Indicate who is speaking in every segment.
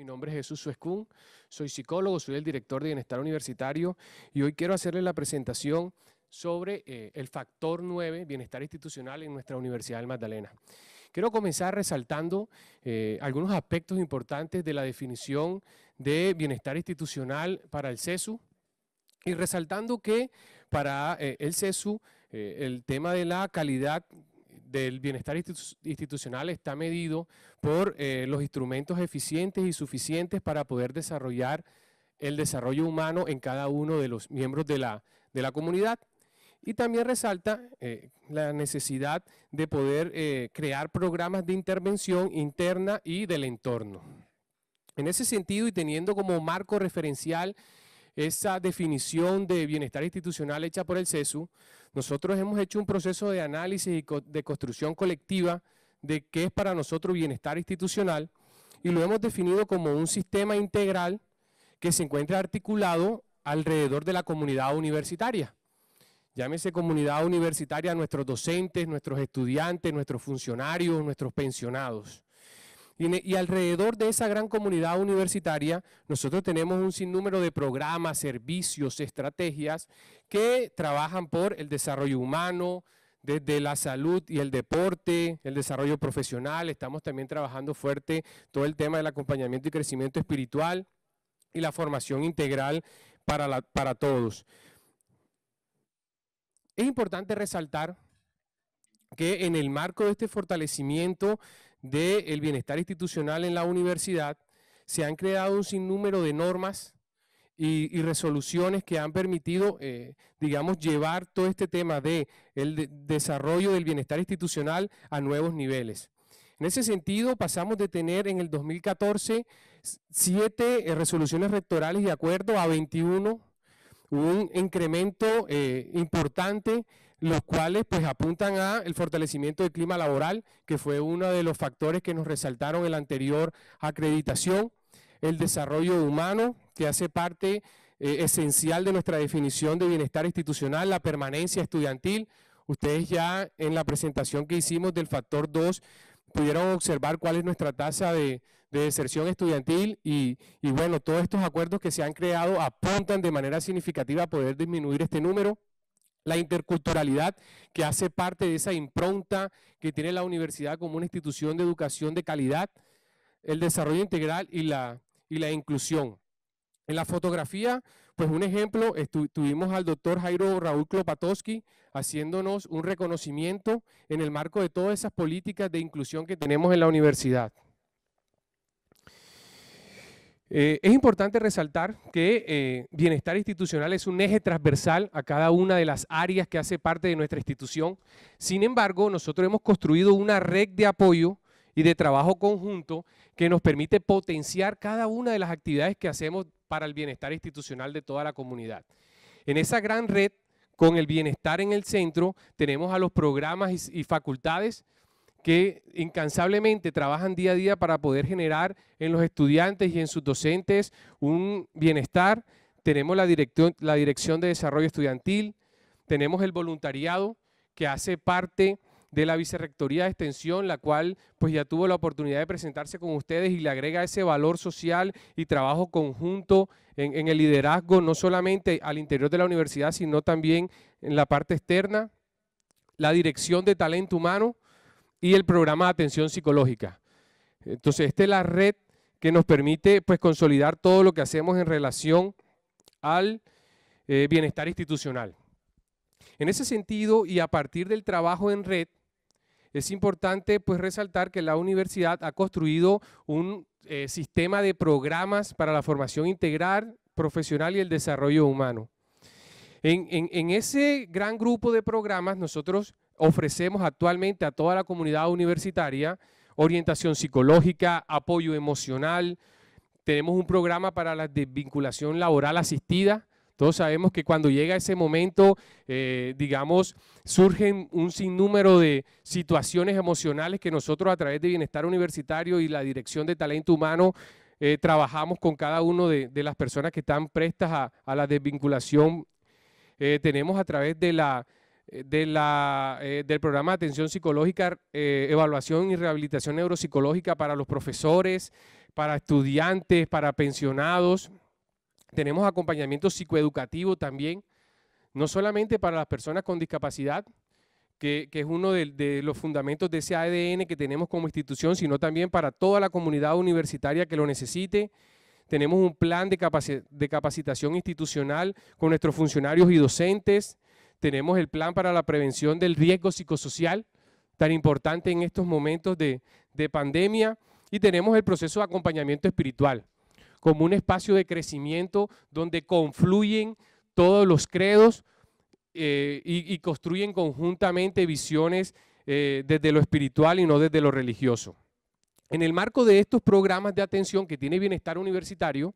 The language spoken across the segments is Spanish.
Speaker 1: Mi nombre
Speaker 2: es Jesús Suescún, soy psicólogo, soy el director de Bienestar Universitario y hoy quiero hacerle la presentación sobre eh, el factor 9, bienestar institucional en nuestra Universidad del Magdalena. Quiero comenzar resaltando eh, algunos aspectos importantes de la definición de bienestar institucional para el CESU y resaltando que para eh, el CESU el tema de la calidad del bienestar institucional está medido por eh, los instrumentos eficientes y suficientes para poder desarrollar el desarrollo humano en cada uno de los miembros de la, comunidad. Y también resalta eh, la necesidad de poder eh, crear programas de intervención interna y del entorno. En ese sentido, y teniendo como marco referencial esa definición de bienestar institucional hecha por el CESU, nosotros hemos hecho un proceso de análisis y de construcción colectiva de qué es para nosotros bienestar institucional y lo hemos definido como un sistema integral que se encuentra articulado alrededor de la comunidad universitaria. Llámese comunidad universitaria nuestros docentes, nuestros estudiantes, nuestros funcionarios, nuestros pensionados. E, y, alrededor de esa gran comunidad universitaria, nosotros tenemos un sinnúmero de programas, servicios, estrategias que trabajan por el desarrollo humano, desde la salud y el deporte, el desarrollo profesional. Estamos también trabajando fuerte todo el tema del acompañamiento y crecimiento espiritual y la formación integral para, para todos. Es importante resaltar que en el marco de este fortalecimiento del bienestar institucional en la universidad, se han creado un sinnúmero de normas y, resoluciones que han permitido, eh, digamos, llevar todo este tema del el desarrollo del bienestar institucional a nuevos niveles. En ese sentido, pasamos de tener en el 2014 siete eh, resoluciones rectorales de acuerdo a 21, un incremento eh, importante los cuales pues apuntan a el fortalecimiento del clima laboral, que fue uno de los factores que nos resaltaron en la anterior acreditación, el desarrollo humano, que hace parte eh, esencial de nuestra definición de bienestar institucional, la permanencia estudiantil. Ustedes ya en la presentación que hicimos del factor 2 pudieron observar cuál es nuestra tasa de, deserción estudiantil y, y bueno, todos estos acuerdos que se han creado apuntan de manera significativa a poder disminuir este número la interculturalidad que hace parte de esa impronta que tiene la universidad como una institución de educación de calidad, el desarrollo integral y la, inclusión. En la fotografía, pues un ejemplo, tuvimos al doctor Jairo Raúl Klopatowski haciéndonos un reconocimiento en el marco de todas esas políticas de inclusión que tenemos en la universidad. Eh, es importante resaltar que eh, bienestar institucional es un eje transversal a cada una de las áreas que hace parte de nuestra institución. Sin embargo, nosotros hemos construido una red de apoyo y de trabajo conjunto que nos permite potenciar cada una de las actividades que hacemos para el bienestar institucional de toda la comunidad. En esa gran red, con el bienestar en el centro, tenemos a los programas y facultades que incansablemente trabajan día a día para poder generar en los estudiantes y en sus docentes un bienestar. Tenemos la, la Dirección de Desarrollo Estudiantil, tenemos el voluntariado que hace parte de la Vicerrectoría de Extensión, la cual pues ya tuvo la oportunidad de presentarse con ustedes y le agrega ese valor social y trabajo conjunto en el liderazgo, no solamente al interior de la universidad, sino también en la parte externa. La Dirección de Talento Humano, y el programa de atención psicológica. Entonces, esta es la red que nos permite pues, consolidar todo lo que hacemos en relación al eh, bienestar institucional. En ese sentido, y a partir del trabajo en red, es importante pues, resaltar que la universidad ha construido un eh, sistema de programas para la formación integral, profesional y el desarrollo humano. en ese gran grupo de programas nosotros ofrecemos actualmente a toda la comunidad universitaria orientación psicológica, apoyo emocional. Tenemos un programa para la desvinculación laboral asistida. Todos sabemos que cuando llega ese momento, eh, digamos, surgen un sinnúmero de situaciones emocionales que nosotros a través de Bienestar Universitario y la Dirección de Talento Humano eh, trabajamos con cada una de, las personas que están prestas a, la desvinculación. Eh, tenemos a través de la eh, eh, del programa de atención psicológica, eh, evaluación y rehabilitación neuropsicológica para los profesores, para estudiantes, para pensionados. Tenemos acompañamiento psicoeducativo también, no solamente para las personas con discapacidad, que, es uno de, los fundamentos de ese ADN que tenemos como institución, sino también para toda la comunidad universitaria que lo necesite. Tenemos un plan de capacitación institucional con nuestros funcionarios y docentes tenemos el plan para la prevención del riesgo psicosocial, tan importante en estos momentos de, pandemia, y tenemos el proceso de acompañamiento espiritual, como un espacio de crecimiento donde confluyen todos los credos eh, y, construyen conjuntamente visiones eh, desde lo espiritual y no desde lo religioso. En el marco de estos programas de atención que tiene Bienestar Universitario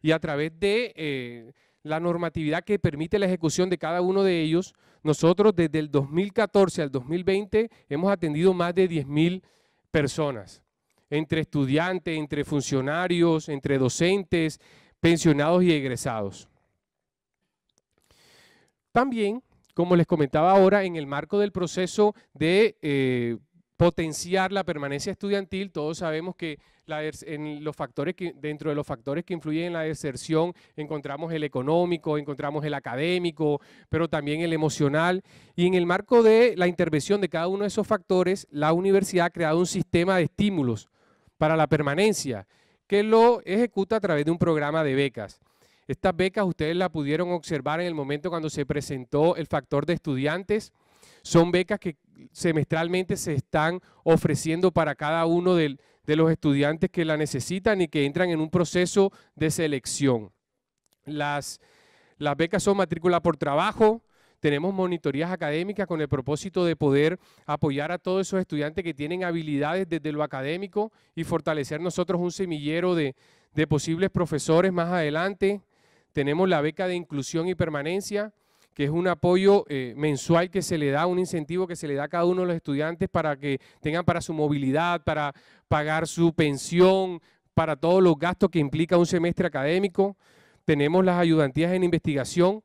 Speaker 2: y a través de... Eh, la normatividad que permite la ejecución de cada uno de ellos. Nosotros desde el 2014 al 2020 hemos atendido más de 10.000 personas, entre estudiantes, entre funcionarios, entre docentes, pensionados y egresados. También, como les comentaba ahora, en el marco del proceso de eh, potenciar la permanencia estudiantil, todos sabemos que en los factores que, dentro de los factores que influyen en la deserción encontramos el económico, encontramos el académico, pero también el emocional. Y en el marco de la intervención de cada uno de esos factores, la universidad ha creado un sistema de estímulos para la permanencia que lo ejecuta a través de un programa de becas. Estas becas ustedes las pudieron observar en el momento cuando se presentó el factor de estudiantes. Son becas que semestralmente se están ofreciendo para cada uno del, de los estudiantes que la necesitan y que entran en un proceso de selección. Las, becas son matrícula por trabajo, tenemos monitorías académicas con el propósito de poder apoyar a todos esos estudiantes que tienen habilidades desde lo académico y fortalecer nosotros un semillero de posibles profesores más adelante. Tenemos la beca de inclusión y permanencia, que es un apoyo eh, mensual que se le da, un incentivo que se le da a cada uno de los estudiantes para que tengan para su movilidad, para pagar su pensión, para todos los gastos que implica un semestre académico. Tenemos las ayudantías en investigación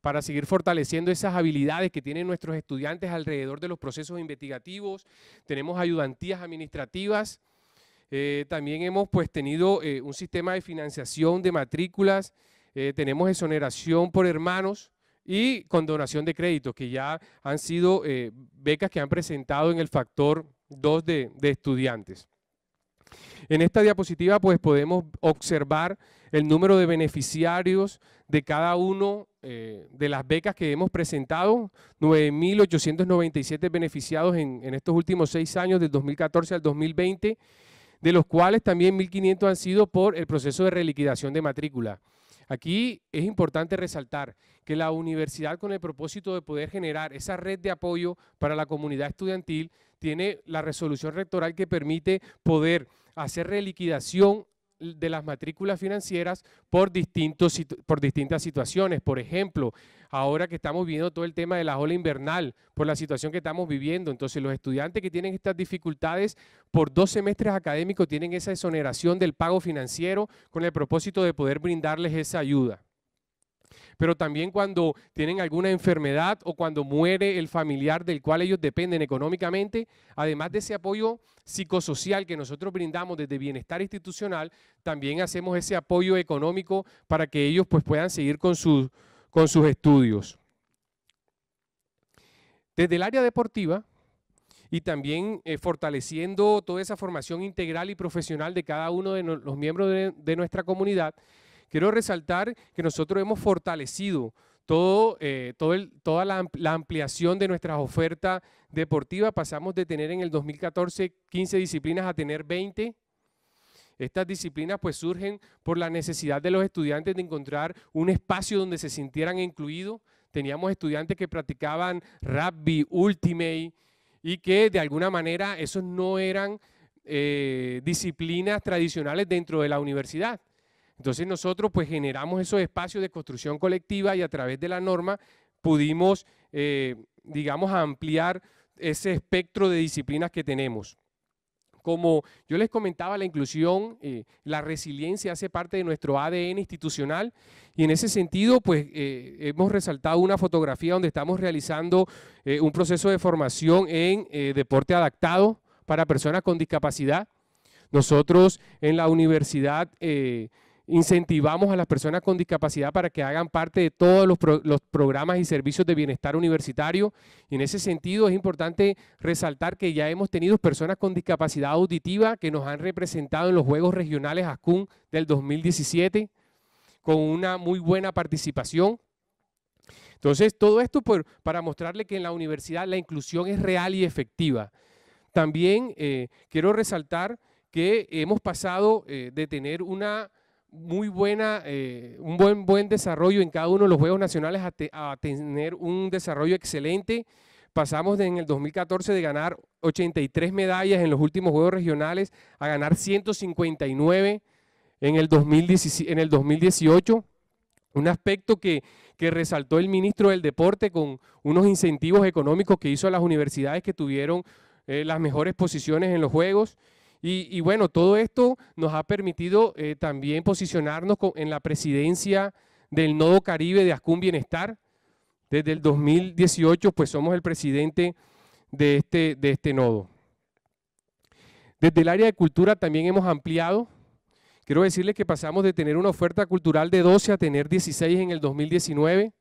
Speaker 2: para seguir fortaleciendo esas habilidades que tienen nuestros estudiantes alrededor de los procesos investigativos. Tenemos ayudantías administrativas. Eh, también hemos pues tenido eh, un sistema de financiación de matrículas. tenemos exoneración por hermanos y con donación de créditos, que ya han sido eh, becas que han presentado en el factor 2 de, estudiantes. En esta diapositiva pues podemos observar el número de beneficiarios de cada uno eh, de las becas que hemos presentado, 9.897 beneficiados en, estos últimos seis años, del 2014 al 2020, de los cuales también 1.500 han sido por el proceso de reliquidación de matrícula. Aquí es importante resaltar que la universidad con el propósito de poder generar esa red de apoyo para la comunidad estudiantil tiene la resolución rectoral que permite poder hacer reliquidación de las matrículas financieras por, distintos, por distintas situaciones. Por ejemplo, ahora que estamos viendo todo el tema de la ola invernal, por la situación que estamos viviendo. Entonces, los estudiantes que tienen estas dificultades por dos semestres académicos tienen esa exoneración del pago financiero con el propósito de poder brindarles esa ayuda pero también cuando tienen alguna enfermedad o cuando muere el familiar del cual ellos dependen económicamente, además de ese apoyo psicosocial que nosotros brindamos desde bienestar institucional, también hacemos ese apoyo económico para que ellos pues, puedan seguir con, sus, estudios. Desde el área deportiva y también eh, fortaleciendo toda esa formación integral y profesional de cada uno de los miembros de nuestra comunidad, Quiero resaltar que nosotros hemos fortalecido todo, eh, todo toda la, ampliación de nuestras ofertas deportivas. Pasamos de tener en el 2014 15 disciplinas a tener 20. Estas disciplinas pues surgen por la necesidad de los estudiantes de encontrar un espacio donde se sintieran incluidos. Teníamos estudiantes que practicaban rugby, ultimate y que de alguna manera esos no eran eh, disciplinas tradicionales dentro de la universidad. Entonces nosotros pues generamos esos espacios de construcción colectiva y a través de la norma pudimos, eh, digamos, ampliar ese espectro de disciplinas que tenemos. Como yo les comentaba, la inclusión, eh, la resiliencia hace parte de nuestro ADN institucional y en ese sentido, pues eh, hemos resaltado una fotografía donde estamos realizando un proceso de formación en deporte adaptado para personas con discapacidad. Nosotros en la universidad Incentivamos a las personas con discapacidad para que hagan parte de todos los, programas y servicios de bienestar universitario. Y en ese sentido es importante resaltar que ya hemos tenido personas con discapacidad auditiva que nos han representado en los Juegos Regionales ASCUN del 2017 con una muy buena participación. Entonces, todo esto para mostrarle que en la universidad la inclusión es real y efectiva. También eh, quiero resaltar que hemos pasado eh, de tener una muy buena, eh, un buen, buen desarrollo en cada uno de los Juegos Nacionales a, tener un desarrollo excelente. Pasamos en el 2014 de ganar 83 medallas en los últimos Juegos Regionales a ganar 159 en el, 2018, en el 2018. Un aspecto que, resaltó el ministro del Deporte con unos incentivos económicos que hizo a las universidades que tuvieron eh, las mejores posiciones en los Juegos. Y, bueno, todo esto nos ha permitido eh, también posicionarnos en la presidencia del Nodo Caribe de Ascun Bienestar. Desde el 2018, pues somos el presidente de este, de este nodo. Desde el área de cultura también hemos ampliado. Quiero decirles que pasamos de tener una oferta cultural de 12 a tener 16 en el 2019.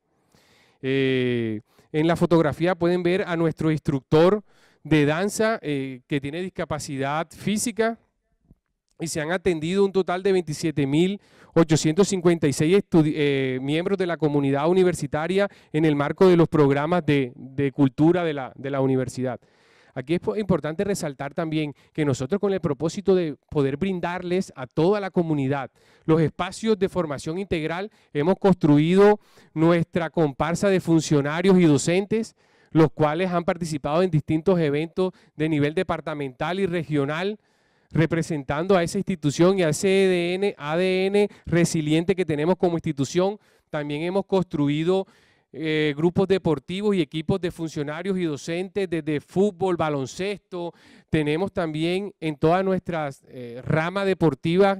Speaker 2: Eh, en la fotografía pueden ver a nuestro instructor de danza eh, que tiene discapacidad física y se han atendido un total de 27.856 eh, miembros de la comunidad universitaria en el marco de los programas de, cultura de la, de la universidad. Aquí es importante resaltar también que nosotros con el propósito de poder brindarles a toda la comunidad los espacios de formación integral, hemos construido nuestra comparsa de funcionarios y docentes, los cuales han participado en distintos eventos de nivel departamental y regional, representando a esa institución y a ese ADN e resiliente que tenemos como institución. También hemos construido eh, grupos deportivos y equipos de funcionarios y docentes desde fútbol, baloncesto. Tenemos también en todas nuestras ramas eh, rama deportiva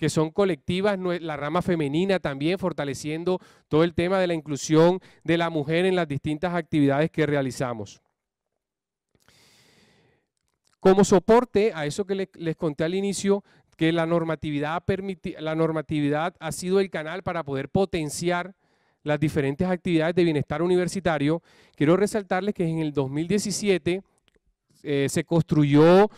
Speaker 2: que son colectivas, la rama femenina también fortaleciendo todo el tema de la inclusión de la mujer en las distintas actividades que realizamos. Como soporte a eso que les, conté al inicio, que la normatividad, la normatividad ha sido el canal para poder potenciar las diferentes actividades de bienestar universitario, quiero resaltarles que en el 2017 eh, se construyó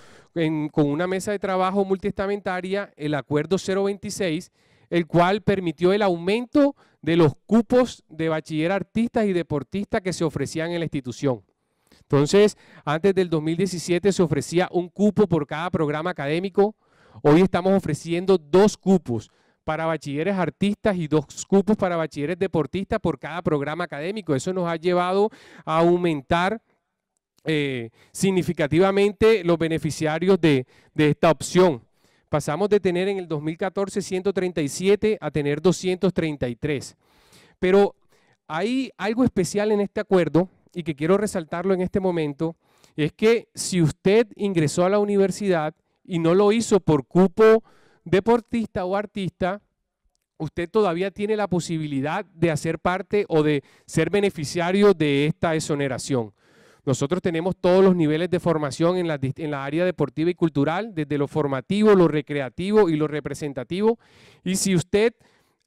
Speaker 2: con una mesa de trabajo multiestamentaria el acuerdo 026, el cual permitió el aumento de los cupos de bachiller artistas y deportistas que se ofrecían en la institución. Entonces, antes del 2017 se ofrecía un cupo por cada programa académico. Hoy estamos ofreciendo dos cupos para bachilleres artistas y dos cupos para bachilleres deportistas por cada programa académico. Eso nos ha llevado a aumentar eh, significativamente los beneficiarios de, de esta opción. Pasamos de tener en el 2014 137 a tener 233. Pero hay algo especial en este acuerdo y que quiero resaltarlo en este momento, es que si usted ingresó a la universidad y no lo hizo por cupo deportista o artista, usted todavía tiene la posibilidad de hacer parte o de ser beneficiario de esta exoneración. Nosotros tenemos todos los niveles de formación en la, área deportiva y cultural, desde lo formativo, lo recreativo y lo representativo. Y si usted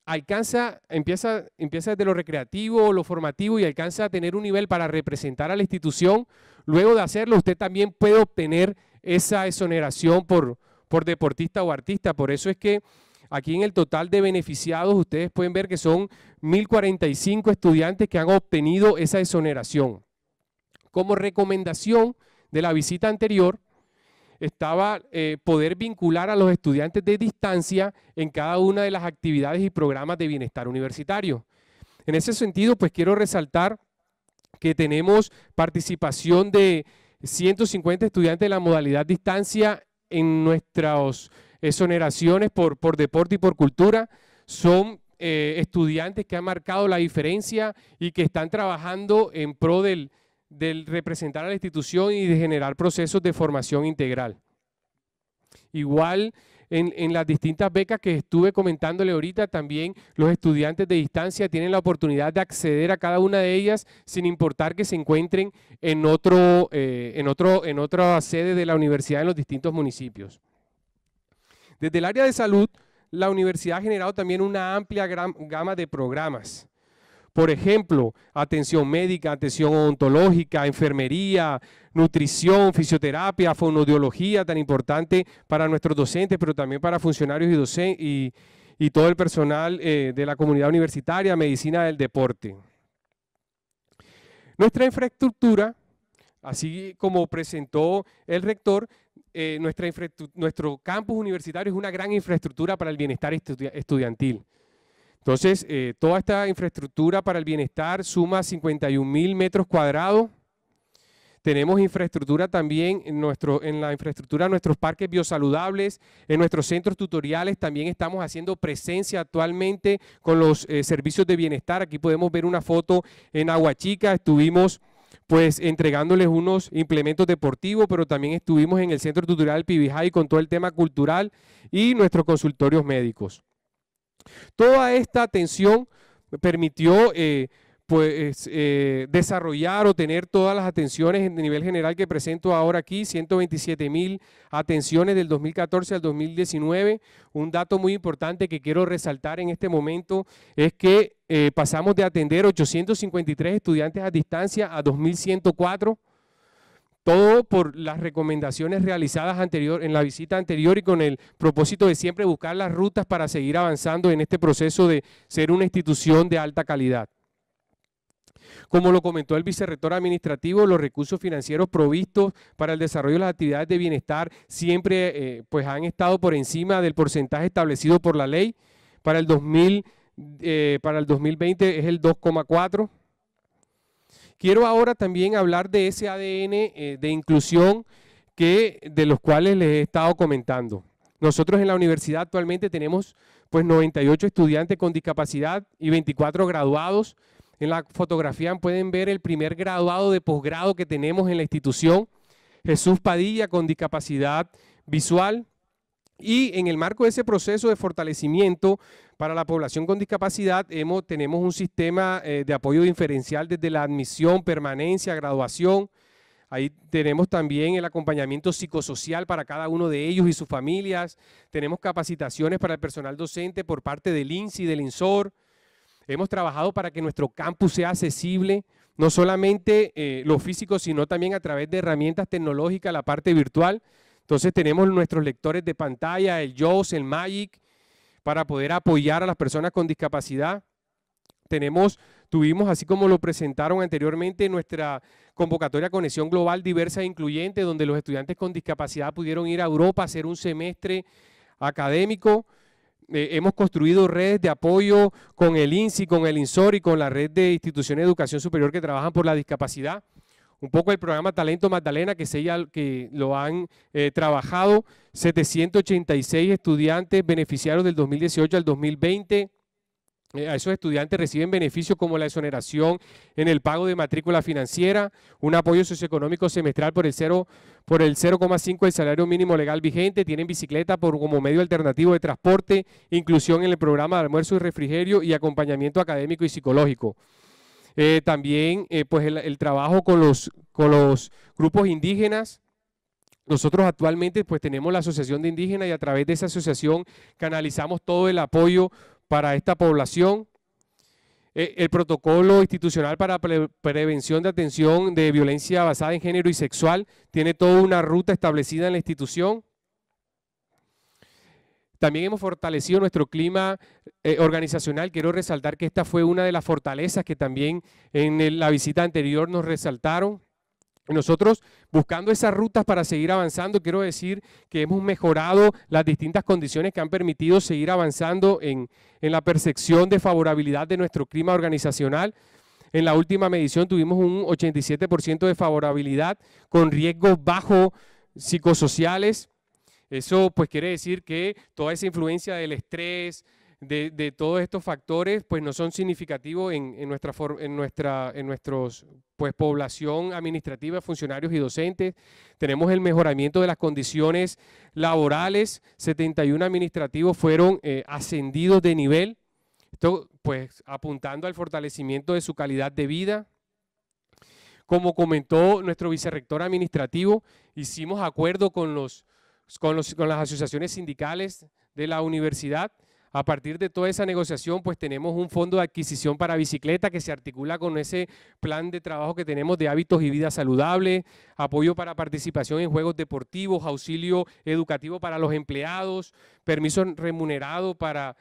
Speaker 2: alcanza, empieza, empieza desde lo recreativo, lo formativo y alcanza a tener un nivel para representar a la institución, luego de hacerlo usted también puede obtener esa exoneración por, por deportista o artista. Por eso es que aquí en el total de beneficiados ustedes pueden ver que son 1.045 estudiantes que han obtenido esa exoneración. Como recomendación de la visita anterior, estaba eh, poder vincular a los estudiantes de distancia en cada una de las actividades y programas de bienestar universitario. En ese sentido, pues quiero resaltar que tenemos participación de 150 estudiantes de la modalidad distancia en nuestras exoneraciones por, por deporte y por cultura. Son eh, estudiantes que han marcado la diferencia y que están trabajando en pro del, de representar a la institución y de generar procesos de formación integral. Igual en, las distintas becas que estuve comentándole ahorita, también los estudiantes de distancia tienen la oportunidad de acceder a cada una de ellas sin importar que se encuentren en, otro, eh, en, otro, en otra sede de la universidad en los distintos municipios. Desde el área de salud, la universidad ha generado también una amplia gama de programas por ejemplo, atención médica, atención odontológica, enfermería, nutrición, fisioterapia, fonodiología, tan importante para nuestros docentes, pero también para funcionarios y, y, todo el personal eh, de la comunidad universitaria, medicina del deporte. Nuestra infraestructura, así como presentó el rector, eh, nuestro campus universitario es una gran infraestructura para el bienestar estudiantil. Entonces, eh, toda esta infraestructura para el bienestar suma 51 mil metros cuadrados. Tenemos infraestructura también en, nuestro, en la infraestructura de nuestros parques biosaludables, en nuestros centros tutoriales también estamos haciendo presencia actualmente con los eh, servicios de bienestar. Aquí podemos ver una foto en Aguachica, estuvimos pues entregándoles unos implementos deportivos, pero también estuvimos en el Centro Tutorial Pibijay con todo el tema cultural y nuestros consultorios médicos. Toda esta atención permitió eh, pues, eh, desarrollar o tener todas las atenciones en nivel general que presento ahora aquí, 127 mil atenciones del 2014 al 2019. Un dato muy importante que quiero resaltar en este momento es que eh, pasamos de atender 853 estudiantes a distancia a 2104. Todo por las recomendaciones realizadas anterior, en la visita anterior y con el propósito de siempre buscar las rutas para seguir avanzando en este proceso de ser una institución de alta calidad. Como lo comentó el vicerrector administrativo, los recursos financieros provistos para el desarrollo de las actividades de bienestar siempre eh, pues han estado por encima del porcentaje establecido por la ley. Para el, 2000, eh, para el 2020 es el 2,4%. Quiero ahora también hablar de ese ADN eh, de inclusión que, de los cuales les he estado comentando. Nosotros en la universidad actualmente tenemos pues 98 estudiantes con discapacidad y 24 graduados. En la fotografía pueden ver el primer graduado de posgrado que tenemos en la institución, Jesús Padilla con discapacidad visual, y en el marco de ese proceso de fortalecimiento para la población con discapacidad, tenemos un sistema eh, de apoyo diferencial desde la admisión, permanencia, graduación. Ahí tenemos también el acompañamiento psicosocial para cada uno de ellos y sus familias. Tenemos capacitaciones para el personal docente por parte del INSI, y del INSOR. Hemos trabajado para que nuestro campus sea accesible, no solamente eh, lo físico, sino también a través de herramientas tecnológicas, la parte virtual. Entonces tenemos nuestros lectores de pantalla, el JOS, el Magic, para poder apoyar a las personas con discapacidad. Tenemos, tuvimos, así como lo presentaron anteriormente, nuestra convocatoria Conexión Global Diversa e Incluyente, donde los estudiantes con discapacidad pudieron ir a Europa a hacer un semestre académico. Eh, hemos construido redes de apoyo con el INSI, con el INSOR y con la red de instituciones de educación superior que trabajan por la discapacidad un poco el programa Talento Magdalena, que, se, que lo han eh, trabajado 786 estudiantes beneficiarios del 2018 al 2020. Eh, a esos estudiantes reciben beneficios como la exoneración en el pago de matrícula financiera, un apoyo socioeconómico semestral por el 0 por el 0,5 del salario mínimo legal vigente, tienen bicicleta por, como medio alternativo de transporte, inclusión en el programa de almuerzo y refrigerio y acompañamiento académico y psicológico. Eh, también eh, pues el, trabajo con los, con los grupos indígenas. Nosotros actualmente pues tenemos la Asociación de Indígenas y a través de esa asociación canalizamos todo el apoyo para esta población. Eh, el protocolo institucional para prevención de atención de violencia basada en género y sexual tiene toda una ruta establecida en la institución. También hemos fortalecido nuestro clima eh, organizacional. Quiero resaltar que esta fue una de las fortalezas que también en la visita anterior nos resaltaron. Nosotros, buscando esas rutas para seguir avanzando, quiero decir que hemos mejorado las distintas condiciones que han permitido seguir avanzando en, en la percepción de favorabilidad de nuestro clima organizacional. En la última medición tuvimos un 87% de favorabilidad con riesgos bajo psicosociales. Eso pues quiere decir que toda esa influencia del estrés, de, todos estos factores, pues no son significativos en, nuestra, en, nuestra, en nuestros, pues población administrativa, funcionarios y docentes. Tenemos el mejoramiento de las condiciones laborales, 71 administrativos fueron eh, ascendidos de nivel, esto pues apuntando al fortalecimiento de su calidad de vida, como comentó nuestro vicerrector administrativo, hicimos acuerdo con los con, las asociaciones sindicales de la universidad. A partir de toda esa negociación, pues tenemos un fondo de adquisición para bicicleta que se articula con ese plan de trabajo que tenemos de hábitos y vida saludable, apoyo para participación en juegos deportivos, auxilio educativo para los empleados, permiso remunerado para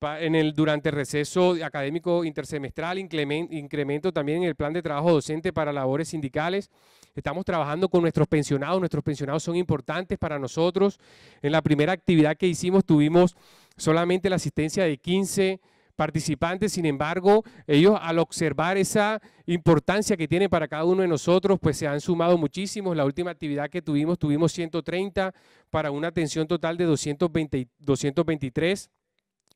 Speaker 2: en el, durante el receso académico intersemestral, incremento también en el plan de trabajo docente para labores sindicales. Estamos trabajando con nuestros pensionados, nuestros pensionados son importantes para nosotros. En la primera actividad que hicimos tuvimos solamente la asistencia de 15 participantes, sin embargo, ellos al observar esa importancia que tiene para cada uno de nosotros, pues se han sumado muchísimos. La última actividad que tuvimos, tuvimos 130 para una atención total de 223.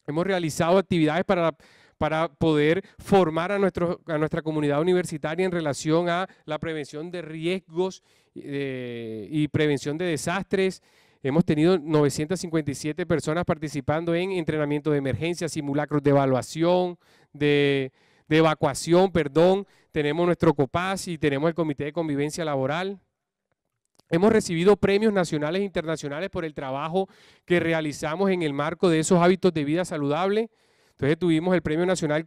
Speaker 2: Hemos realizado actividades para, poder formar a, nuestro, a nuestra comunidad universitaria en relación a la prevención de riesgos eh, y prevención de desastres. Hemos tenido 957 personas participando en entrenamiento de emergencia, simulacros de evaluación, de, de evacuación, perdón. Tenemos nuestro COPAS y tenemos el Comité de Convivencia Laboral. Hemos recibido premios nacionales e internacionales por el trabajo que realizamos en el marco de esos hábitos de vida saludable. Entonces tuvimos el Premio Nacional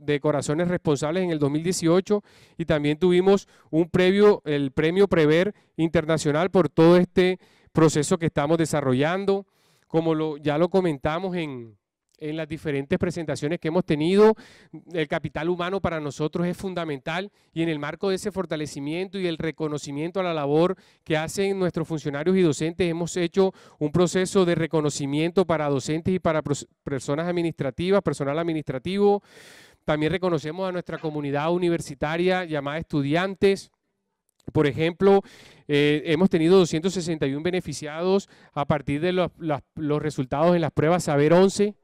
Speaker 2: de Corazones Responsables en el 2018 y también tuvimos un el Premio Prever Internacional por todo este proceso que estamos desarrollando. Como ya lo comentamos en, en las diferentes presentaciones que hemos tenido. El capital humano para nosotros es fundamental y en el marco de ese fortalecimiento y el reconocimiento a la labor que hacen nuestros funcionarios y docentes, hemos hecho un proceso de reconocimiento para docentes y para personas administrativas, personal administrativo. También reconocemos a nuestra comunidad universitaria llamada estudiantes. Por ejemplo, eh, hemos tenido 261 beneficiados a partir de los resultados en las pruebas Saber 11.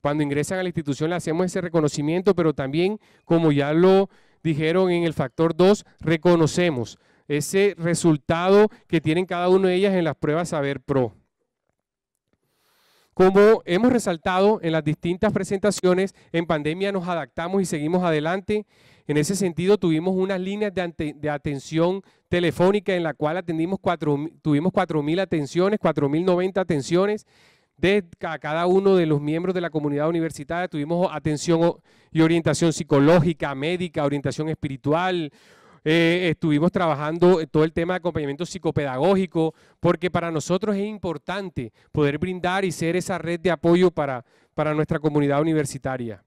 Speaker 2: Cuando ingresan a la institución le hacemos ese reconocimiento, pero también, como ya lo dijeron en el factor 2, reconocemos ese resultado que tienen cada una de ellas en las pruebas Saber Pro. Como hemos resaltado en las distintas presentaciones, en pandemia nos adaptamos y seguimos adelante. En ese sentido, tuvimos unas líneas de, atención telefónica en la cual atendimos cuatro, tuvimos 4.000 atenciones, 4.090 atenciones de cada uno de los miembros de la comunidad universitaria. Tuvimos atención y orientación psicológica, médica, orientación espiritual. Eh, estuvimos trabajando todo el tema de acompañamiento psicopedagógico, porque para nosotros es importante poder brindar y ser esa red de apoyo para, para nuestra comunidad universitaria.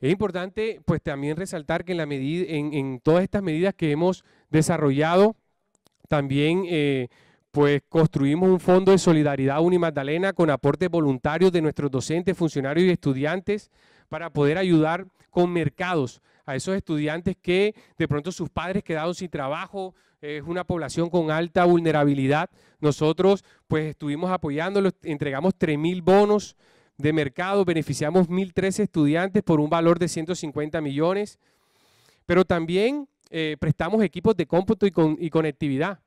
Speaker 2: Es importante pues también resaltar que en, la medida, en, todas estas medidas que hemos desarrollado, también... Eh, pues construimos un fondo de solidaridad Unimagdalena con aportes voluntarios de nuestros docentes, funcionarios y estudiantes para poder ayudar con mercados a esos estudiantes que de pronto sus padres quedaron sin trabajo, es una población con alta vulnerabilidad. Nosotros pues estuvimos apoyándolos, entregamos 3.000 bonos de mercado, beneficiamos 1.013 estudiantes por un valor de 150 millones, pero también eh, prestamos equipos de cómputo y conectividad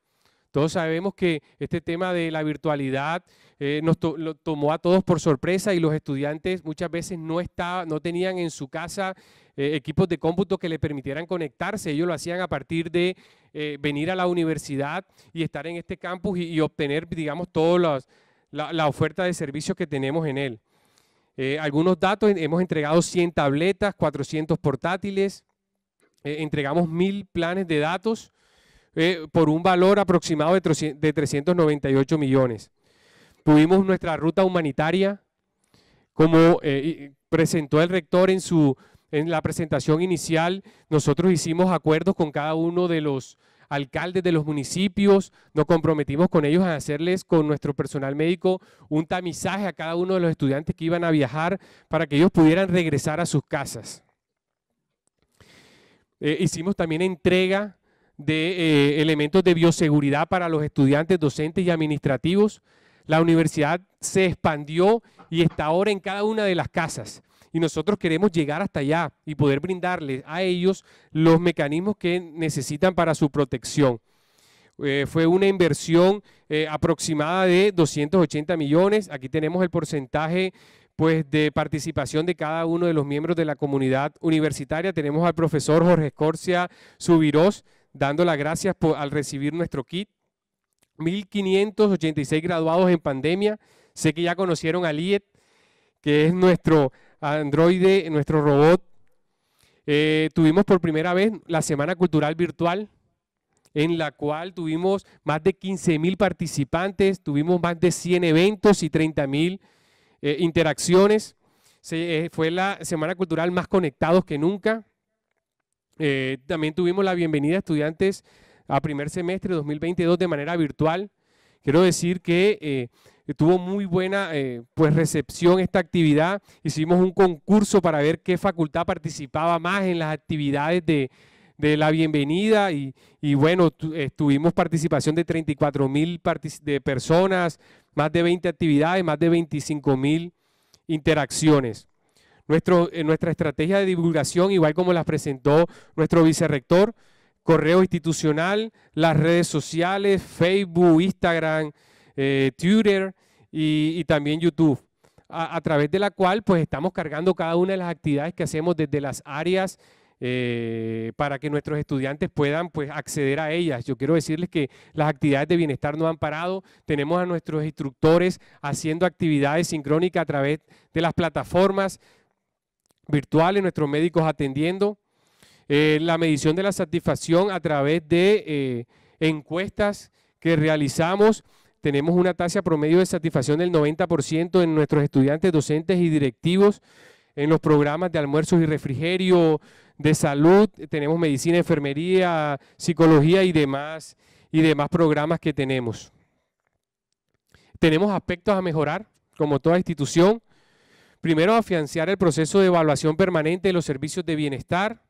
Speaker 2: todos sabemos que este tema de la virtualidad eh, nos tomó a todos por sorpresa y los estudiantes muchas veces no, estaba, no tenían en su casa eh, equipos de cómputo que le permitieran conectarse. Ellos lo hacían a partir de eh, venir a la universidad y estar en este campus y, obtener, digamos, toda la, la, oferta de servicios que tenemos en él. algunos datos, hemos entregado 100 tabletas, 400 portátiles, entregamos mil planes de datos eh, por un valor aproximado de 398 millones. Tuvimos nuestra ruta humanitaria, como eh, presentó el rector en, su, en la presentación inicial, nosotros hicimos acuerdos con cada uno de los alcaldes de los municipios, nos comprometimos con ellos a hacerles con nuestro personal médico un tamizaje a cada uno de los estudiantes que iban a viajar para que ellos pudieran regresar a sus casas. Eh, hicimos también entrega de eh, elementos de bioseguridad para los estudiantes, docentes y administrativos. La universidad se expandió y está ahora en cada una de las casas. Y nosotros queremos llegar hasta allá y poder brindarles a ellos los mecanismos que necesitan para su protección. Eh, fue una inversión eh, aproximada de 280 millones. Aquí tenemos el porcentaje pues, de participación de cada uno de los miembros de la comunidad universitaria. Tenemos al profesor Jorge Escorcia Subirós, dando las gracias al recibir nuestro kit. 1.586 graduados en pandemia. Sé que ya conocieron a Liet, que es nuestro androide, nuestro robot. Eh, tuvimos por primera vez la Semana Cultural Virtual, en la cual tuvimos más de 15.000 participantes, tuvimos más de 100 eventos y 30.000 eh, interacciones. Eh, fue la Semana Cultural más conectados que nunca. Eh, también tuvimos la bienvenida a estudiantes a primer semestre 2022 de manera virtual. Quiero decir que eh, tuvo muy buena eh, pues recepción esta actividad. Hicimos un concurso para ver qué facultad participaba más en las actividades de, la bienvenida y, bueno, tuvimos participación de 34 mil de personas, más de 20 actividades, más de 25 mil interacciones. Nuestro, eh, nuestra estrategia de divulgación, igual como las presentó nuestro vicerrector, correo institucional, las redes sociales, Facebook, Instagram, eh, Twitter y, también YouTube, a, través de la cual pues estamos cargando cada una de las actividades que hacemos desde las áreas eh, para que nuestros estudiantes puedan pues, acceder a ellas. Yo quiero decirles que las actividades de bienestar no han parado. Tenemos a nuestros instructores haciendo actividades sincrónicas a través de las plataformas virtuales, nuestros médicos atendiendo, eh, la medición de la satisfacción a través de eh, encuestas que realizamos. Tenemos una tasa promedio de satisfacción del 90% en nuestros estudiantes, docentes y directivos en los programas de almuerzos y refrigerio, de salud, tenemos medicina, enfermería, psicología y demás, y demás programas que tenemos. Tenemos aspectos a mejorar, como toda institución, Primero, afianzar el proceso de evaluación permanente de los servicios de bienestar,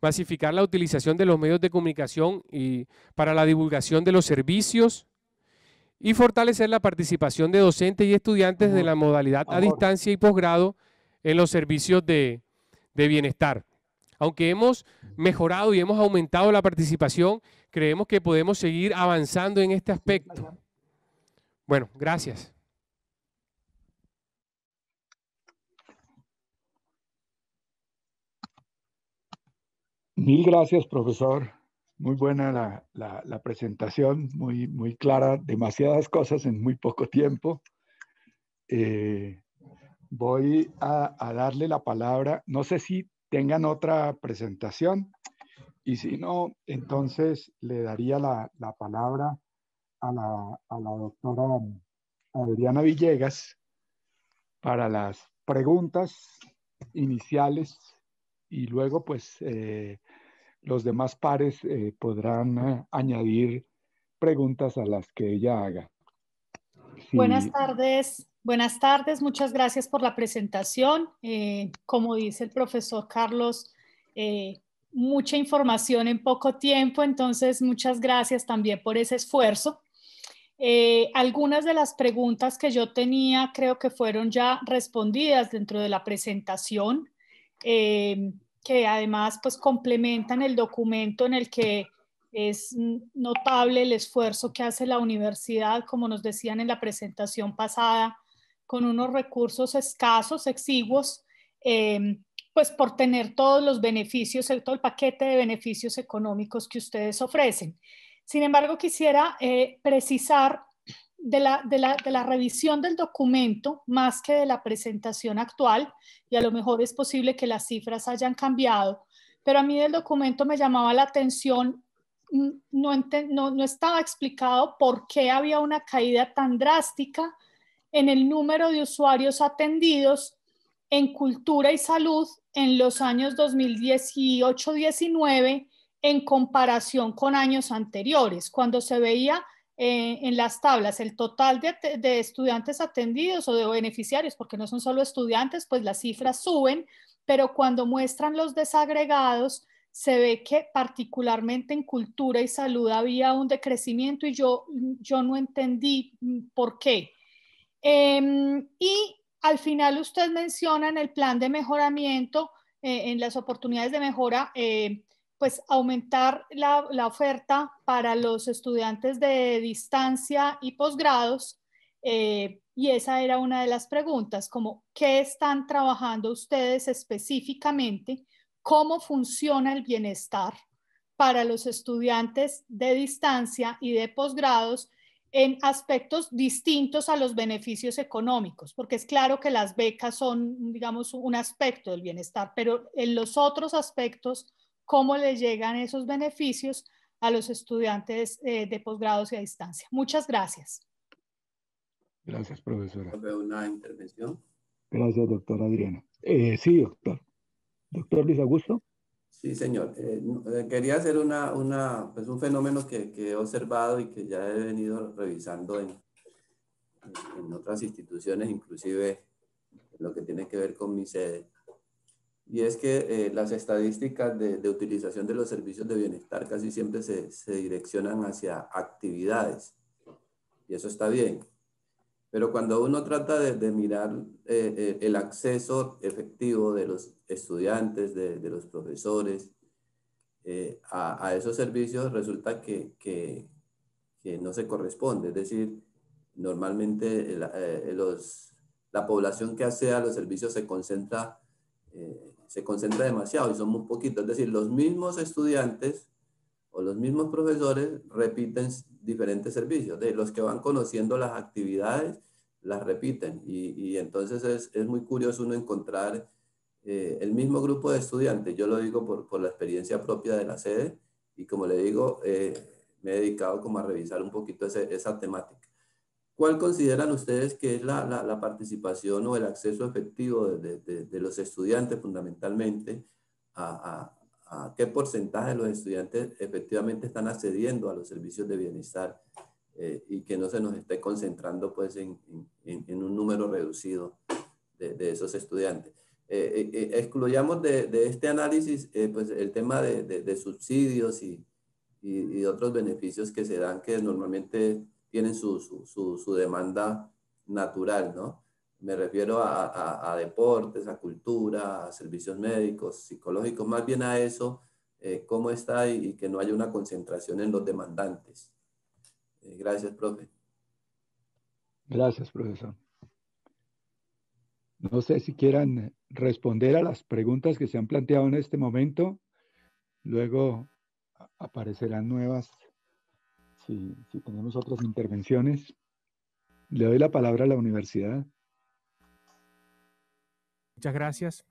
Speaker 2: masificar la utilización de los medios de comunicación y para la divulgación de los servicios y fortalecer la participación de docentes y estudiantes de la modalidad a distancia y posgrado en los servicios de bienestar. Aunque hemos mejorado y hemos aumentado la participación, creemos que podemos seguir avanzando en este aspecto. Bueno, gracias.
Speaker 3: Mil gracias, profesor. Muy buena la, la, presentación, muy, muy clara, demasiadas cosas en muy poco tiempo. Eh, voy a, darle la palabra, no sé si tengan otra presentación y si no, entonces le daría la, la palabra a la, a la doctora Adriana Villegas para las preguntas iniciales y luego pues eh, los demás pares eh, podrán eh, añadir preguntas a las que ella haga. Buenas
Speaker 4: tardes, buenas tardes, muchas gracias por la presentación. como dice el profesor Carlos, mucha información en poco tiempo, entonces muchas gracias también por ese esfuerzo. algunas de las preguntas que yo tenía creo que fueron ya respondidas dentro de la presentación que además pues complementan el documento en el que es notable el esfuerzo que hace la universidad, como nos decían en la presentación pasada, con unos recursos escasos, exiguos, em, pues por tener todos los beneficios, todo el paquete de beneficios económicos que ustedes ofrecen. Sin embargo, quisiera eh, precisar de la, revisión del documento más que de la presentación actual, y a lo mejor es posible que las cifras hayan cambiado, pero a mí del documento me llamaba la atención, mm, no, no estaba explicado por qué había una caída tan drástica en el número de usuarios atendidos en cultura y salud en los años 2018-19 en comparación con años anteriores, cuando se veía eh, en las tablas el total de, estudiantes atendidos o de beneficiarios, porque no son solo estudiantes, pues las cifras suben, pero cuando muestran los desagregados, se ve que particularmente en cultura y salud había un decrecimiento y yo, yo no entendí mm, por qué. Em, y al final usted menciona en el plan de mejoramiento, eh, en las oportunidades de mejora, eh, pues aumentar la, oferta para los estudiantes de distancia y posgrados. Eh, y esa era una de las preguntas, como qué están trabajando ustedes específicamente, cómo funciona el bienestar para los estudiantes de distancia y de posgrados en aspectos distintos a los beneficios económicos, porque es claro que las becas son, digamos, un aspecto del bienestar, pero en los otros aspectos, cómo le llegan esos beneficios a los estudiantes eh, de posgrados y a distancia. Muchas gracias.
Speaker 3: Gracias, profesora.
Speaker 5: ¿Una intervención?
Speaker 3: Gracias, doctor Adriana. Eh, sí, doctor. Doctor Luis Augusto.
Speaker 5: Sí, señor. Eh, quería hacer una, una, pues un fenómeno que, que, he observado y que ya he venido revisando en, en otras instituciones, inclusive lo que tiene que ver con mi sede y es que eh, las estadísticas de, de, utilización de los servicios de bienestar casi siempre se, se direccionan hacia actividades, y eso está bien. Pero cuando uno trata de, de mirar eh, eh, el acceso efectivo de los estudiantes, de, de los profesores, a, a, esos servicios resulta que, que, no se corresponde. Es decir, normalmente los, la población que hace a los servicios se concentra se concentra demasiado y son muy poquitos. Es decir, los mismos estudiantes o los mismos profesores repiten diferentes servicios. De los que van conociendo las actividades, las repiten. Y, entonces es, muy curioso uno encontrar eh, el mismo grupo de estudiantes. Yo lo digo por, la experiencia propia de la sede y como le digo, eh, me he dedicado como a revisar un poquito esa temática. ¿Cuál consideran ustedes que es la, la, participación o el acceso efectivo de, de, los estudiantes fundamentalmente? A, a, qué porcentaje de los estudiantes efectivamente están accediendo a los servicios de bienestar eh, y que no se nos esté concentrando pues en, en, un número reducido de, de esos estudiantes. Eh, eh, excluyamos de, de, este análisis pues el tema de, de subsidios y, y, y, otros beneficios que se dan que normalmente tienen su, su, su, demanda natural, ¿no? Me refiero a, deportes, a cultura, a servicios médicos, psicológicos, más bien a eso, eh, cómo está y, que no haya una concentración en los demandantes. Eh, gracias, profe.
Speaker 3: Gracias, profesor. No sé si quieran responder a las preguntas que se han planteado en este momento. Luego aparecerán nuevas si, tenemos otras intervenciones. Le doy la palabra a la universidad.
Speaker 2: Muchas gracias.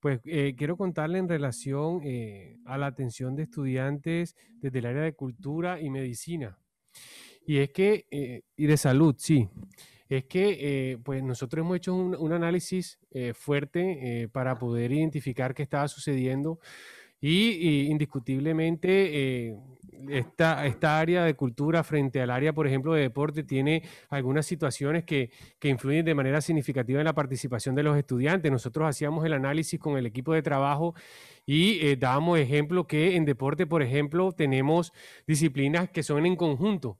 Speaker 2: Pues eh, quiero contarle en relación eh, a la atención de estudiantes desde el área de cultura y medicina. Y es que, eh, y de salud, sí. Es que pues nosotros hemos hecho un, un análisis fuerte para poder identificar qué estaba sucediendo y, indiscutiblemente eh, esta, esta, área de cultura frente al área, por ejemplo, de deporte, tiene algunas situaciones que, que, influyen de manera significativa en la participación de los estudiantes. Nosotros hacíamos el análisis con el equipo de trabajo y eh, dábamos ejemplo que en deporte, por ejemplo, tenemos disciplinas que son en conjunto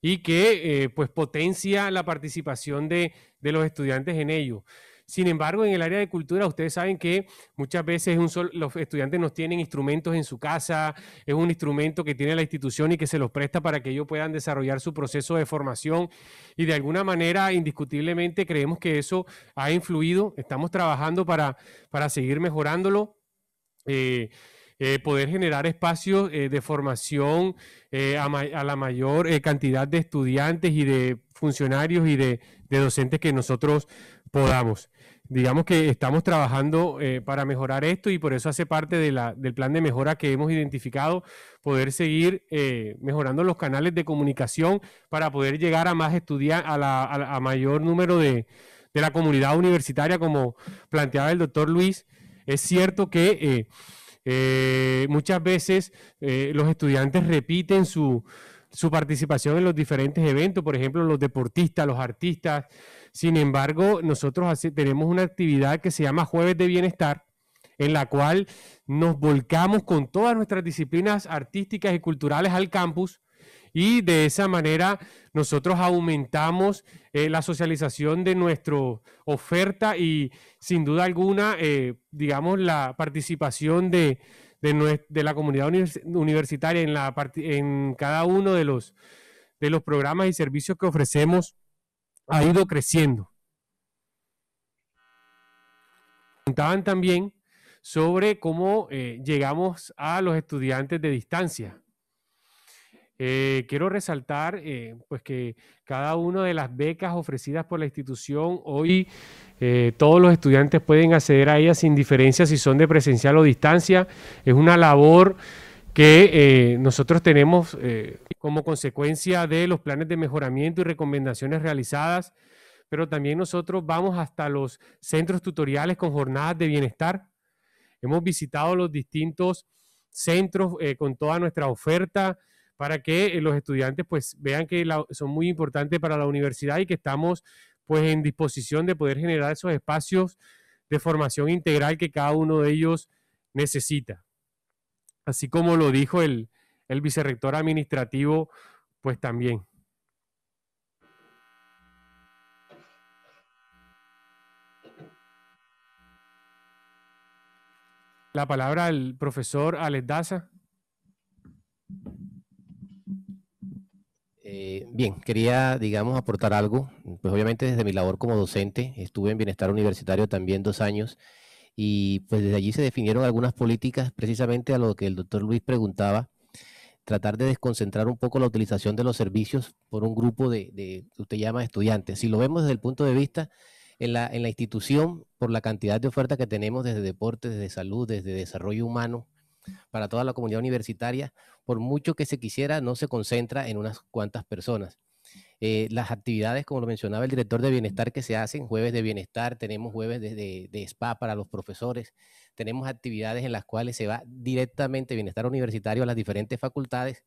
Speaker 2: y que eh, pues potencia la participación de, de los estudiantes en ello. Sin embargo, en el área de cultura, ustedes saben que muchas veces los estudiantes no tienen instrumentos en su casa, es un instrumento que tiene la institución y que se los presta para que ellos puedan desarrollar su proceso de formación. Y de alguna manera, indiscutiblemente, creemos que eso ha influido. Estamos trabajando para, para seguir mejorándolo. Eh, eh, poder generar espacios eh, de formación a, la mayor cantidad de estudiantes y de funcionarios y de docentes que nosotros podamos digamos que estamos trabajando eh, para mejorar esto y por eso hace parte del plan de mejora que hemos identificado, poder seguir eh, mejorando los canales de comunicación para poder llegar a más estudiantes, a, mayor número de, la comunidad universitaria, como planteaba el doctor Luis. Es cierto que eh, muchas veces los estudiantes repiten su, su participación en los diferentes eventos, por ejemplo, los deportistas, los artistas, sin embargo, nosotros tenemos una actividad que se llama Jueves de Bienestar, en la cual nos volcamos con todas nuestras disciplinas artísticas y culturales al campus y de esa manera nosotros aumentamos eh, la socialización de nuestra oferta y sin duda alguna, eh, digamos, la participación de, la comunidad universitaria en, la, en cada uno de los, de los programas y servicios que ofrecemos ha ido creciendo. Contaban también sobre cómo eh, llegamos a los estudiantes de distancia. Eh, quiero resaltar eh, pues que cada una de las becas ofrecidas por la institución hoy todos los estudiantes pueden acceder a ellas sin diferencia si son de presencial o distancia. Es una labor que eh, nosotros tenemos eh, como consecuencia de los planes de mejoramiento y recomendaciones realizadas, pero también nosotros vamos hasta los centros tutoriales con jornadas de bienestar. Hemos visitado los distintos centros eh, con toda nuestra oferta para que los estudiantes pues vean que son muy importantes para la universidad y que estamos pues en disposición de poder generar esos espacios de formación integral que cada uno de ellos necesita así como lo dijo el, vicerrector administrativo, pues también. La palabra al profesor Alex Daza.
Speaker 6: Eh, bien, quería, digamos, aportar algo. Pues obviamente desde mi labor como docente, estuve en Bienestar Universitario también dos años y pues desde allí se definieron algunas políticas precisamente a lo que el doctor Luis preguntaba, tratar de desconcentrar un poco la utilización de los servicios por un grupo de, usted llama estudiantes. Si lo vemos desde el punto de vista en la, en la institución, por la cantidad de ofertas que tenemos desde deportes, desde salud, desde desarrollo humano, para toda la comunidad universitaria, por mucho que se quisiera, no se concentra en unas cuantas personas. Eh, las actividades, como lo mencionaba el director de bienestar, que se hacen, jueves de bienestar, tenemos jueves de, de, spa para los profesores, tenemos actividades en las cuales se va directamente bienestar universitario a las diferentes facultades,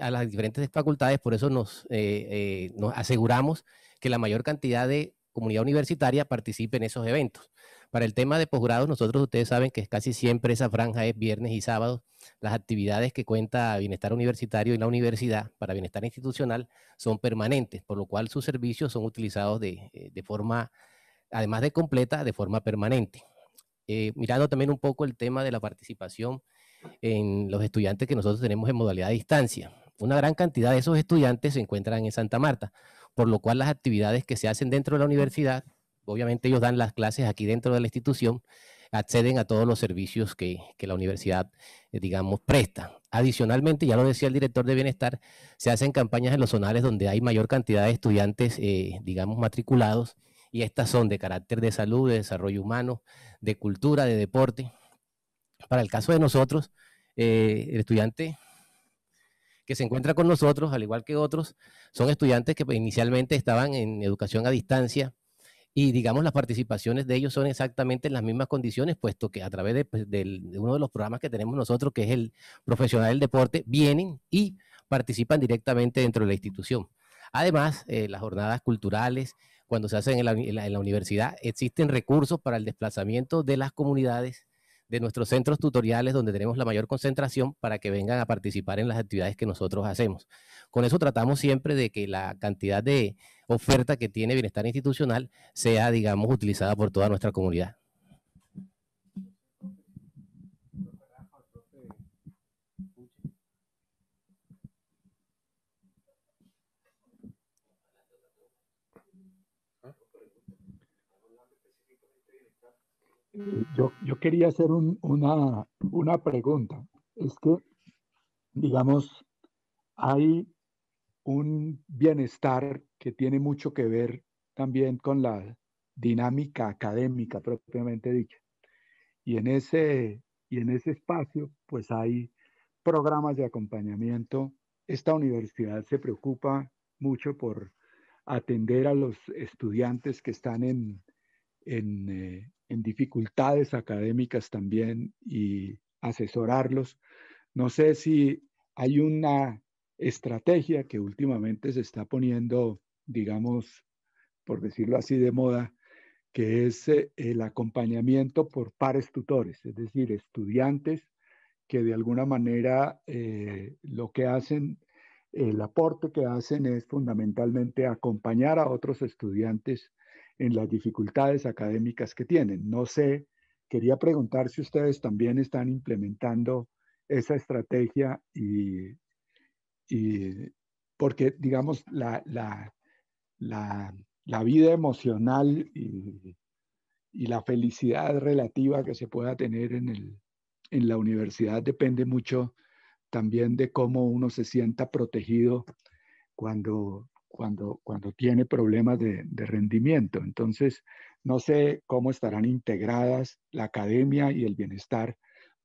Speaker 6: a las diferentes facultades, por eso nos, eh, eh, nos aseguramos que la mayor cantidad de comunidad universitaria participe en esos eventos. Para el tema de posgrados, nosotros ustedes saben que casi siempre esa franja es viernes y sábados. Las actividades que cuenta Bienestar Universitario y la universidad para Bienestar Institucional son permanentes, por lo cual sus servicios son utilizados de, eh, forma, además de completa, de forma permanente. Eh, mirando también un poco el tema de la participación en los estudiantes que nosotros tenemos en modalidad de distancia. Una gran cantidad de esos estudiantes se encuentran en Santa Marta, por lo cual las actividades que se hacen dentro de la universidad obviamente ellos dan las clases aquí dentro de la institución, acceden a todos los servicios que, la universidad, eh, digamos, presta. Adicionalmente, ya lo decía el director de bienestar, se hacen campañas en los zonales donde hay mayor cantidad de estudiantes, eh, digamos, matriculados, y estas son de carácter de salud, de desarrollo humano, de cultura, de deporte. Para el caso de nosotros, eh, el estudiante que se encuentra con nosotros, al igual que otros, son estudiantes que pues, inicialmente estaban en educación a distancia, y digamos las participaciones de ellos son exactamente en las mismas condiciones, puesto que a través pues, de, uno de los programas que tenemos nosotros, que es el profesional del deporte, vienen y participan directamente dentro de la institución. Además, eh, las jornadas culturales, cuando se hacen en la universidad, existen recursos para el desplazamiento de las comunidades de nuestros centros tutoriales donde tenemos la mayor concentración para que vengan a participar en las actividades que nosotros hacemos. Con eso tratamos siempre de que la cantidad de oferta que tiene Bienestar Institucional sea, digamos, utilizada por toda nuestra comunidad.
Speaker 3: yo, yo, quería hacer una, pregunta. Es que, digamos, hay un bienestar que tiene mucho que ver también con la dinámica académica propiamente dicha. Y en ese, y en ese espacio, pues hay programas de acompañamiento. Esta universidad se preocupa mucho por atender a los estudiantes que están en, eh, en dificultades académicas también y asesorarlos. No sé si hay una estrategia que últimamente se está poniendo, digamos, por decirlo así, de moda, que es eh, el acompañamiento por pares tutores, es decir, estudiantes que de alguna manera eh, lo que hacen, el aporte que hacen es fundamentalmente acompañar a otros estudiantes en las dificultades académicas que tienen. No sé, quería preguntar si ustedes también están implementando esa estrategia y, porque, digamos, la, la, vida emocional y, la felicidad relativa que se pueda tener en, en la universidad depende mucho también de cómo uno se sienta protegido cuando cuando, cuando tiene problemas de, rendimiento. Entonces, no sé cómo estarán integradas la academia y el bienestar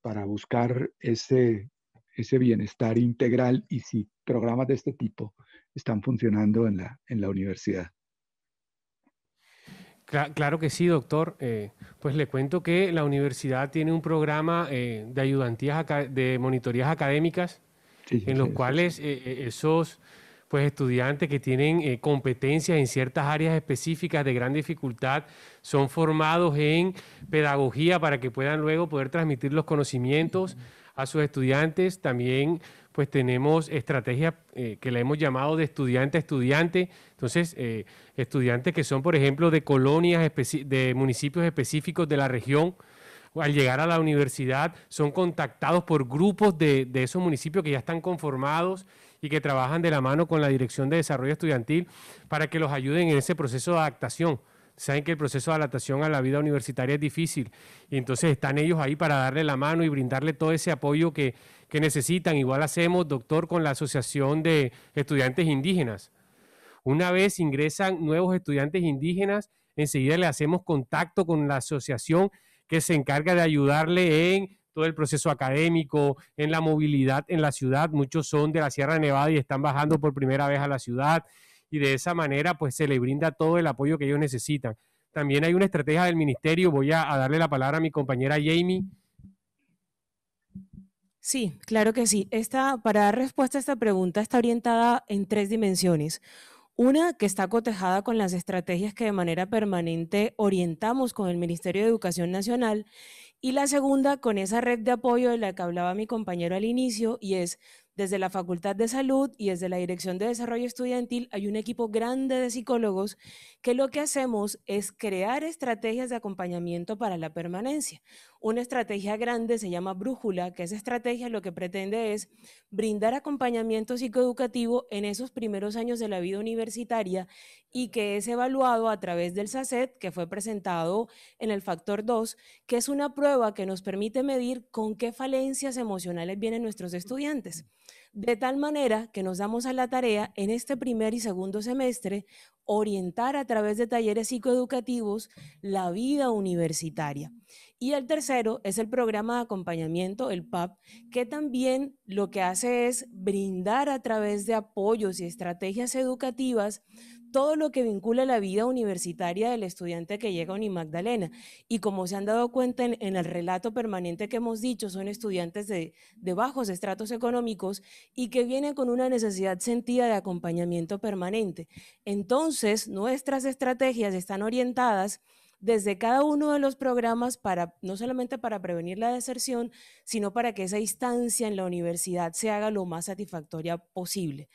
Speaker 3: para buscar ese, ese bienestar integral y si programas de este tipo están funcionando en la, en la universidad.
Speaker 2: Claro, que sí, doctor. Eh, pues le cuento que la universidad tiene un programa eh, de ayudantías, de monitorías académicas, en los cuales eh, esos pues, estudiantes que tienen eh, competencias en ciertas áreas específicas de gran dificultad son formados en pedagogía para que puedan luego poder transmitir los conocimientos a sus estudiantes. También pues tenemos estrategias eh, que la hemos llamado de estudiante a estudiante. Entonces, eh, estudiantes que son, por ejemplo, de colonias, de municipios específicos de la región, al llegar a la universidad, son contactados por grupos de esos municipios que ya están conformados y que trabajan de la mano con la Dirección de Desarrollo Estudiantil para que los ayuden en ese proceso de adaptación. Saben que el proceso de adaptación a la vida universitaria es difícil y entonces están ellos ahí para darle la mano y brindarle todo ese apoyo que, que necesitan. Igual hacemos, doctor, con la Asociación de Estudiantes Indígenas. Una vez ingresan nuevos estudiantes indígenas, enseguida le hacemos contacto con la asociación que se encarga de ayudarle en el proceso académico, en la movilidad en la ciudad. Muchos son de la Sierra Nevada y están bajando por primera vez a la ciudad y de esa manera pues se le brinda todo el apoyo que ellos necesitan. También hay una estrategia del ministerio, voy a, darle la palabra a mi compañera Jamie.
Speaker 7: Sí, claro que sí. Esta, para dar respuesta a esta pregunta está orientada en tres dimensiones. Una que está cotejada con las estrategias que de manera permanente orientamos con el Ministerio de Educación Nacional y la segunda, con esa red de apoyo de la que hablaba mi compañero al inicio, y es desde la Facultad de Salud y desde la Dirección de Desarrollo Estudiantil hay un equipo grande de psicólogos que lo que hacemos es crear estrategias de acompañamiento para la permanencia. Una estrategia grande se llama Brújula, que esa estrategia lo que pretende es brindar acompañamiento psicoeducativo en esos primeros años de la vida universitaria y que es evaluado a través del SACET, que fue presentado en el factor 2, que es una prueba que nos permite medir con qué falencias emocionales vienen nuestros estudiantes. De tal manera que nos damos a la tarea en este primer y segundo semestre orientar a través de talleres psicoeducativos la vida universitaria. Y el tercero es el programa de acompañamiento, el PAP, que también lo que hace es brindar a través de apoyos y estrategias educativas todo lo que vincula la vida universitaria del estudiante que llega a Unimagdalena. Y como se han dado cuenta en, el relato permanente que hemos dicho, son estudiantes de, bajos estratos económicos y que vienen con una necesidad sentida de acompañamiento permanente. Entonces, nuestras estrategias están orientadas desde cada uno de los programas para no solamente para prevenir la deserción, sino para que esa instancia en la universidad se haga lo más satisfactoria posible.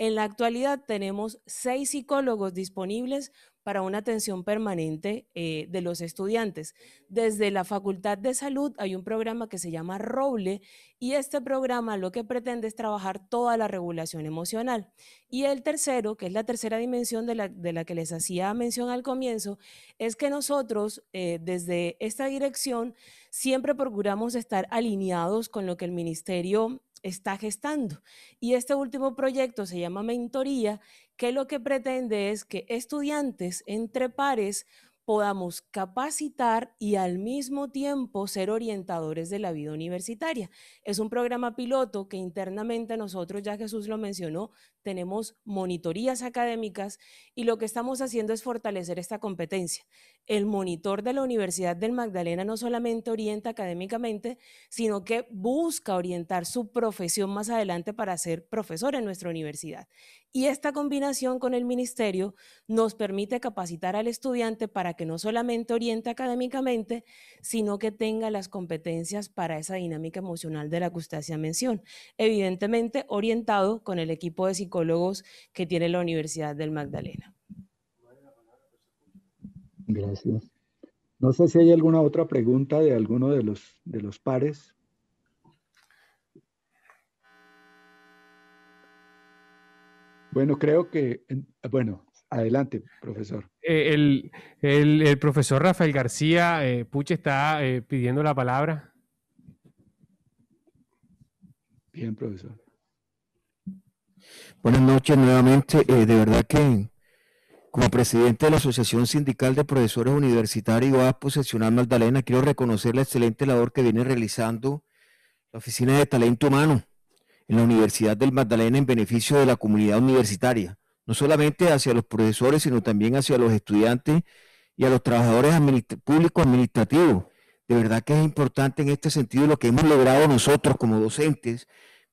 Speaker 7: En la actualidad tenemos seis psicólogos disponibles para una atención permanente eh, de los estudiantes. Desde la Facultad de Salud hay un programa que se llama Roble y este programa lo que pretende es trabajar toda la regulación emocional. Y el tercero, que es la tercera dimensión de la, que les hacía mención al comienzo, es que nosotros eh, desde esta dirección siempre procuramos estar alineados con lo que el Ministerio está gestando. Y este último proyecto se llama Mentoría, que lo que pretende es que estudiantes entre pares podamos capacitar y al mismo tiempo ser orientadores de la vida universitaria. Es un programa piloto que internamente nosotros, ya Jesús lo mencionó, tenemos monitorías académicas y lo que estamos haciendo es fortalecer esta competencia. El monitor de la Universidad del Magdalena no solamente orienta académicamente, sino que busca orientar su profesión más adelante para ser profesor en nuestra universidad. Y esta combinación con el ministerio nos permite capacitar al estudiante para que, que no solamente oriente académicamente, sino que tenga las competencias para esa dinámica emocional de la que mención. Evidentemente orientado con el equipo de psicólogos que tiene la Universidad del Magdalena.
Speaker 6: Gracias.
Speaker 3: No sé si hay alguna otra pregunta de alguno de los, de los pares. Bueno, creo que, bueno, Adelante, profesor.
Speaker 2: Eh, el, profesor Rafael García eh, Puche está eh, pidiendo la palabra.
Speaker 3: Bien, profesor.
Speaker 1: Buenas noches nuevamente. de verdad que como presidente de la Asociación Sindical de Profesores Universitarios a posesionar Magdalena, quiero reconocer la excelente labor que viene realizando la Oficina de Talento Humano en la Universidad del Magdalena en beneficio de la comunidad universitaria no solamente hacia los profesores, sino también hacia los estudiantes y a los trabajadores públicos administrativos. De verdad que es importante en este sentido lo que hemos logrado nosotros como docentes,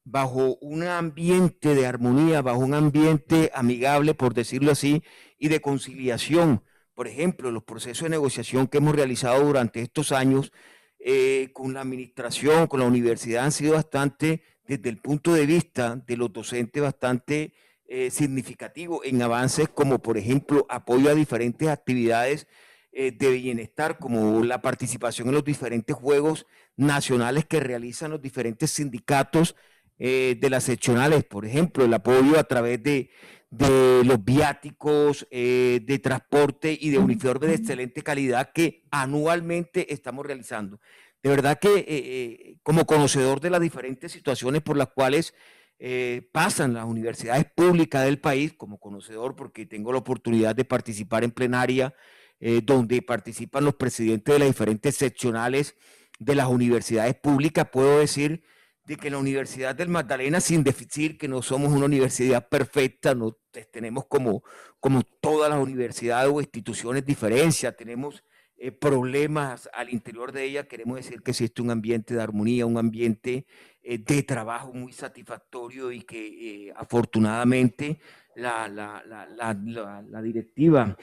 Speaker 1: bajo un ambiente de armonía, bajo un ambiente amigable, por decirlo así, y de conciliación. Por ejemplo, los procesos de negociación que hemos realizado durante estos años eh, con la administración, con la universidad, han sido bastante, desde el punto de vista de los docentes, bastante eh, significativo en avances como, por ejemplo, apoyo a diferentes actividades eh, de bienestar, como la participación en los diferentes juegos nacionales que realizan los diferentes sindicatos eh, de las seccionales, por ejemplo, el apoyo a través de, de los viáticos de transporte y de uniformes de excelente calidad que anualmente estamos realizando. De verdad que como conocedor de las diferentes situaciones por las cuales eh, pasan las universidades públicas del país, como conocedor, porque tengo la oportunidad de participar en plenaria, eh, donde participan los presidentes de las diferentes seccionales de las universidades públicas, puedo decir de que la Universidad del Magdalena, sin decir que no somos una universidad perfecta, no tenemos como, como todas las universidades o instituciones diferencias, tenemos eh, problemas al interior de ella, queremos decir que existe un ambiente de armonía, un ambiente eh, de trabajo muy satisfactorio y que eh, afortunadamente la, la, directiva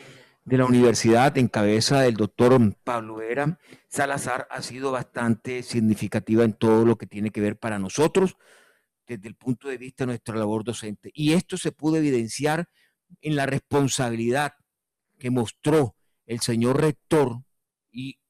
Speaker 1: de la universidad en cabeza del doctor Pablo Vera Salazar ha sido bastante significativa en todo lo que tiene que ver para nosotros desde el punto de vista de nuestra labor docente. Y esto se pudo evidenciar en la responsabilidad que mostró el señor rector y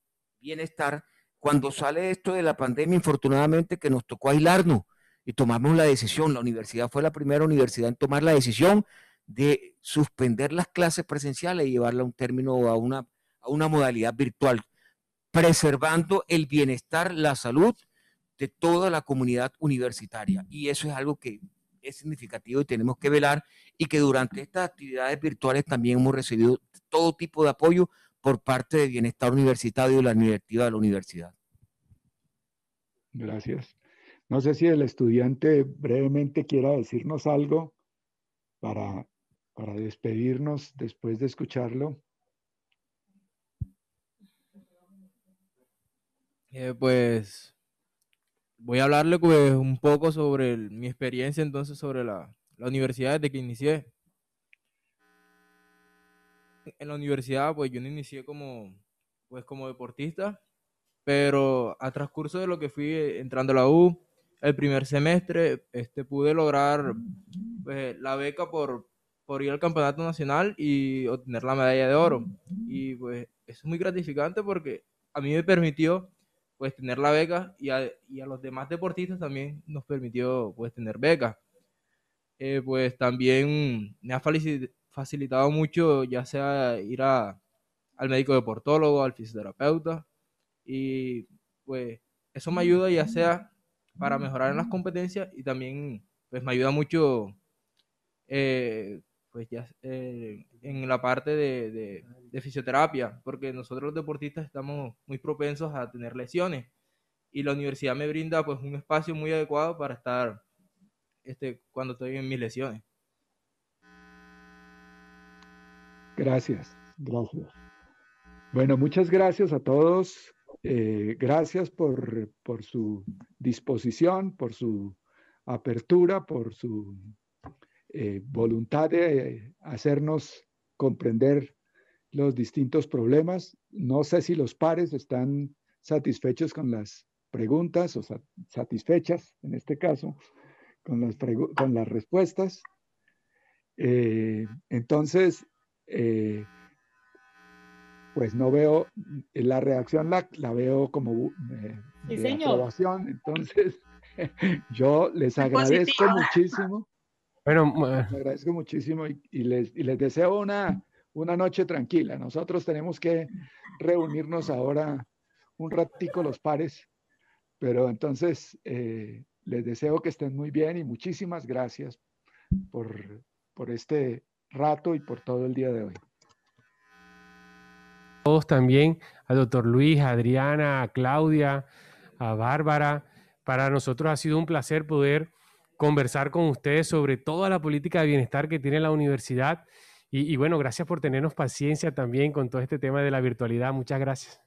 Speaker 1: bienestar cuando sale esto de la pandemia, infortunadamente que nos tocó aislarnos y tomamos la decisión, la universidad fue la primera universidad en tomar la decisión de suspender las clases presenciales y llevarla a un término, a una, a una modalidad virtual, preservando el bienestar, la salud de toda la comunidad universitaria. Y eso es algo que es significativo y tenemos que velar y que durante estas actividades virtuales también hemos recibido todo tipo de apoyo por parte de Bienestar Universitario y la directiva de la Universidad. Gracias.
Speaker 3: No sé si el estudiante brevemente quiera decirnos algo para, despedirnos
Speaker 8: después de escucharlo. Eh, pues voy a hablarle pues, un poco sobre mi experiencia entonces sobre la, la universidad desde que inicié en la universidad, pues yo no inicié como, pues, como deportista, pero a transcurso de lo que fui eh, entrando a la U, el primer semestre, este, pude lograr pues, la beca por, por ir al campeonato nacional y obtener la medalla de oro. Y pues es muy gratificante porque a mí me permitió pues tener la beca y a, y a los demás deportistas también nos permitió pues tener becas. Eh, pues también me ha, facilitado mucho, ya sea ir a, al médico deportólogo, al fisioterapeuta, y pues eso me ayuda ya sea para mejorar en las competencias y también pues me ayuda mucho eh, pues ya, eh, en la parte de, fisioterapia, porque nosotros los deportistas estamos muy propensos a tener lesiones y la universidad me brinda pues un espacio muy adecuado para estar este, cuando estoy en mis lesiones.
Speaker 3: Gracias, gracias. Bueno, muchas gracias a todos. Eh, gracias por, su disposición, por su apertura, por su eh, voluntad de hacernos comprender los distintos problemas. No sé si los pares están satisfechos con las preguntas o satisfechas, en este caso, con las, con las respuestas. Eh, entonces, eh, pues no veo, la reacción la, veo como eh, entonces yo les agradezco muchísimo. Bueno, agradezco muchísimo y, les, deseo una, una noche tranquila. Nosotros tenemos que reunirnos ahora un ratico los pares, pero entonces eh, les deseo que estén muy bien y muchísimas gracias por, por este rato y por todo el día de hoy.
Speaker 2: Todos también, al doctor Luis, a Adriana, a Claudia, a Bárbara. Para nosotros ha sido un placer poder conversar con ustedes sobre toda la política de bienestar que tiene la universidad. Y, y bueno, gracias por tenernos paciencia también con todo este tema de la virtualidad. Muchas gracias.